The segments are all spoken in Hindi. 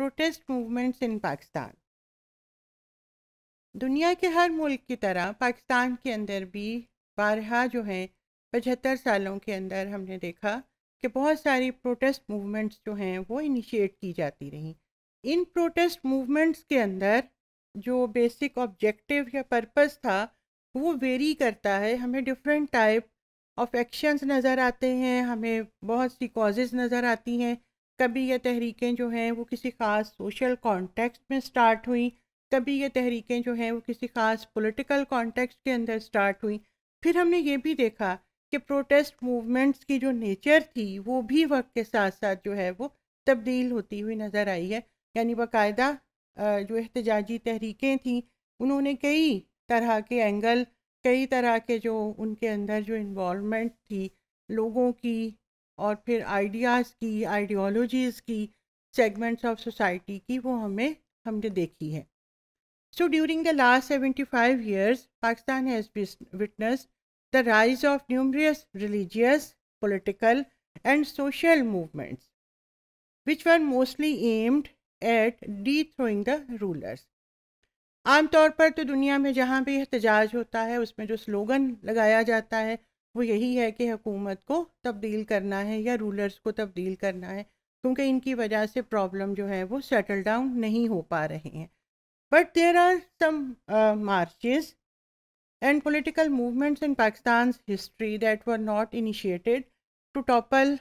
प्रोटेस्ट मूवमेंट्स इन पाकिस्तान दुनिया के हर मुल्क की तरह पाकिस्तान के अंदर भी बारहा जो हैं पचहत्तर सालों के अंदर हमने देखा कि बहुत सारी प्रोटेस्ट मूवमेंट्स जो हैं वो इनिशिएट की जाती रहीं इन प्रोटेस्ट मूवमेंट्स के अंदर जो बेसिक ऑब्जेक्टिव या पर्पस था वो वेरी करता है हमें डिफरेंट टाइप ऑफ एक्शंस नज़र आते हैं हमें बहुत सी कॉजेज़ नज़र आती हैं कभी ये तहरीकें जो हैं वो किसी ख़ास सोशल कॉन्टेक्स्ट में स्टार्ट हुई कभी ये तहरीकें जो हैं वो किसी ख़ास पॉलिटिकल कॉन्टेक्स्ट के अंदर स्टार्ट हुई फिर हमने ये भी देखा कि प्रोटेस्ट मूवमेंट्स की जो नेचर थी वो भी वक्त के साथ साथ जो है वो तब्दील होती हुई नज़र आई है यानी बाकायदा जो एहतजाजी तहरीकें थीं उन्होंने कई तरह के एंगल कई तरह के जो उनके अंदर जो इन्वॉलमेंट थी लोगों की और फिर आइडियाज़ की आइडियोलॉजीज़ की सेगमेंट्स ऑफ सोसाइटी की वो हमें हमने देखी है so during the last seventy five years Pakistan has witness the rise of numerous religious political and social movements which were mostly aimed at dethroning the rulers आमतौर पर तो दुनिया में जहाँ भी एहतजाज होता है उसमें जो स्लोगन लगाया जाता है वो यही है कि हुकूमत को तब्दील करना है या रूलर्स को तब्दील करना है क्योंकि इनकी वजह से प्रॉब्लम जो है वो सेटल डाउन नहीं हो पा रहे हैं but there are some marches and political movements in Pakistan history that were not initiated to topple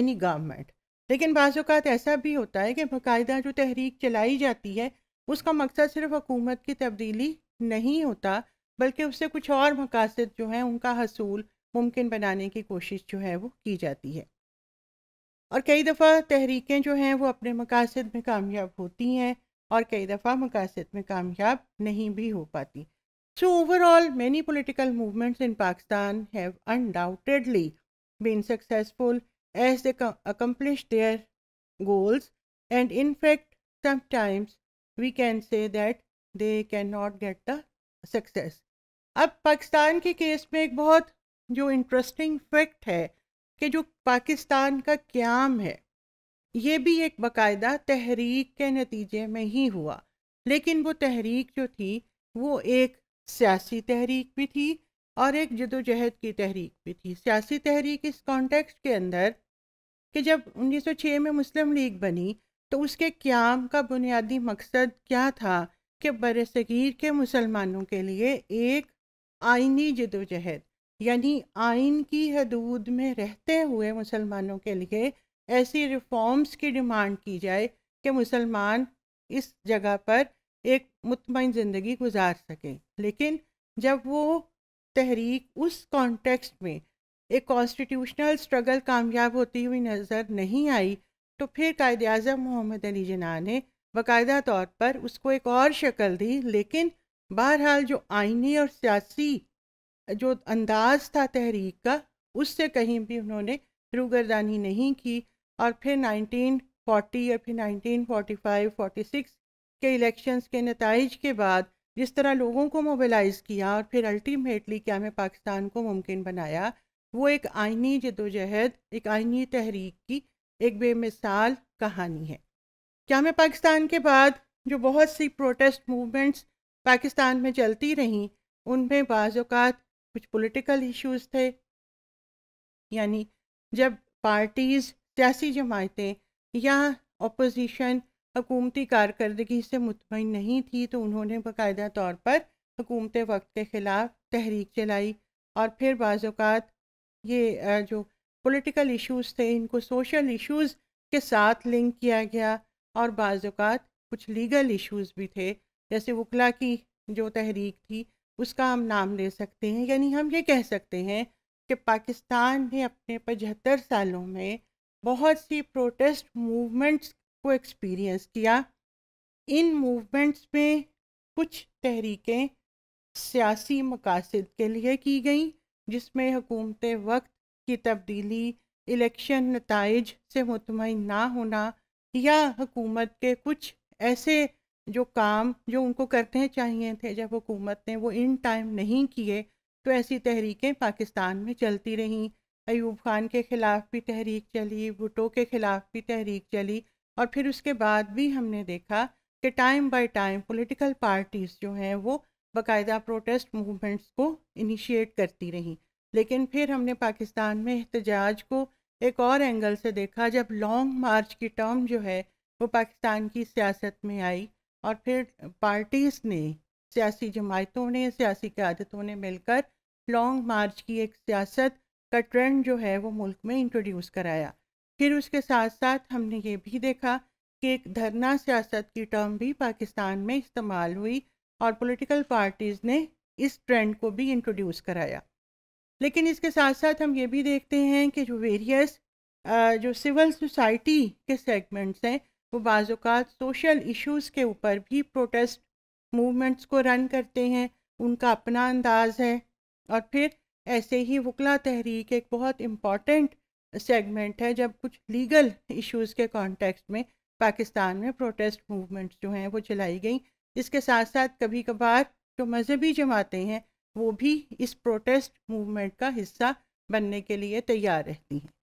any government लेकिन बाज़ात ऐसा भी होता है कि बाकायदा जो तहरीक चलाई जाती है उसका मकसद सिर्फ हकूमत की तब्दीली नहीं होता बल्कि उससे कुछ और मकासद जो हैं उनका हसूल मुमकिन बनाने की कोशिश जो है वो की जाती है और कई दफ़ा तहरीकें जो हैं वो अपने मकासद में कामयाब होती हैं और कई दफ़ा मकासद में कामयाब नहीं भी हो पाती so overall many political movements in Pakistan have undoubtedly been successful as they accomplish their goals and in fact sometimes we can say that they can not get the success अब पाकिस्तान के केस में एक बहुत जो इंटरेस्टिंग फैक्ट है कि जो पाकिस्तान का क्याम है ये भी एक बाकायदा तहरीक के नतीजे में ही हुआ लेकिन वो तहरीक जो थी वो एक सियासी तहरीक भी थी और एक जदोजहद की तहरीक भी थी सियासी तहरीक इस कॉन्टेक्स्ट के अंदर कि जब 1906 में मुस्लिम लीग बनी तो उसके क्याम का बुनियादी मकसद क्या था कि बरसगीर के मुसलमानों के लिए एक आइनी जदोजहद यानी आइन की हदूद में रहते हुए मुसलमानों के लिए ऐसी रिफॉर्म्स की डिमांड की जाए कि मुसलमान इस जगह पर एक मुतमिन ज़िंदगी गुजार सकें लेकिन जब वो तहरीक उस कॉन्टेक्स्ट में एक कॉन्स्टिट्यूशनल स्ट्रगल कामयाब होती हुई नज़र नहीं आई तो फिर कायद अजम मोहम्मद अली जना ने बाकायदा तौर पर उसको एक और शक्ल दी लेकिन बहरहाल जो आइनी और सियासी जो अंदाज था तहरीक का उससे कहीं भी उन्होंने रूगरदानी नहीं की और फिर 1940 या फिर 1945, 46 के इलेक्शंस के नतज के बाद जिस तरह लोगों को मोबिलाइज़ किया और फिर अल्टीमेटली क्या में पाकिस्तान को मुमकिन बनाया वो एक आइनी जदोजहद एक आइनी तहरीक की एक बेमिसाल कहानी है क्या मैं पाकिस्तान के बाद जो बहुत सी प्रोटेस्ट मूवमेंट्स पाकिस्तान में चलती रहीं उनमें बाज़ात कुछ पॉलिटिकल इश्यूज थे यानी जब पार्टीज़ सियासी जमातें या अपोजिशन हकूमती कारकर्दगी से मुतमिन नहीं थी तो उन्होंने बाकायदा तौर पर हकूमत वक्त के ख़िलाफ़ तहरीक चलाई और फिर बाज़ात ये जो पॉलिटिकल इश्यूज थे इनको सोशल इश्यूज के साथ लिंक किया गया और बाज़ात कुछ लीगल इश्यूज भी थे जैसे वकला की जो तहरीक थी उसका हम नाम ले सकते हैं यानी हम ये कह सकते हैं कि पाकिस्तान ने अपने पचहत्तर सालों में बहुत सी प्रोटेस्ट मूवमेंट्स को एक्सपीरियंस किया इन मूवमेंट्स में कुछ तहरीकें सियासी मकासद के लिए की गई जिसमें हुकूमत वक्त की तब्दीली इलेक्शन नतज से मुतमिन ना होना या हुकूमत के कुछ ऐसे जो काम जो उनको करने चाहिए थे जब हुकूमत ने वो इन टाइम नहीं किए तो ऐसी तहरीकें पाकिस्तान में चलती रहीं अयूब खान के ख़िलाफ़ भी तहरीक चली भुटो के ख़िलाफ़ भी तहरीक चली और फिर उसके बाद भी हमने देखा कि time by time political parties जो हैं वो बाकायदा प्रोटेस्ट मूवमेंट्स को इनिशिएट करती रहीं लेकिन फिर हमने पाकिस्तान में एहतजाज को एक और एंगल से देखा जब लॉन्ग मार्च की टर्म जो है वो पाकिस्तान की सियासत में आई और फिर पार्टीज ने सियासी जमातों ने सियासी क्यादतों ने मिलकर लॉन्ग मार्च की एक सियासत का ट्रेंड जो है वो मुल्क में इंट्रोड्यूस कराया फिर उसके साथ साथ हमने ये भी देखा कि एक धरना सियासत की टर्म भी पाकिस्तान में इस्तेमाल हुई और पॉलिटिकल पार्टीज़ ने इस ट्रेंड को भी इंट्रोड्यूस कराया लेकिन इसके साथ साथ हम ये भी देखते हैं कि जो वेरियस जो सिविल सोसाइटी के सेगमेंट्स हैं वो बाज़ात सोशल इश्यूज़ के ऊपर भी प्रोटेस्ट मूवमेंट्स को रन करते हैं उनका अपना अंदाज है और फिर ऐसे ही वकला तहरीक एक बहुत इम्पॉर्टेंट सेगमेंट है जब कुछ लीगल इश्यूज़ के कॉन्टेक्स्ट में पाकिस्तान में प्रोटेस्ट मूवमेंट्स जो हैं वो चलाई गई इसके साथ साथ कभी कभार जो मजहबी जमातें हैं वो भी इस प्रोटेस्ट मूवमेंट का हिस्सा बनने के लिए तैयार रहती हैं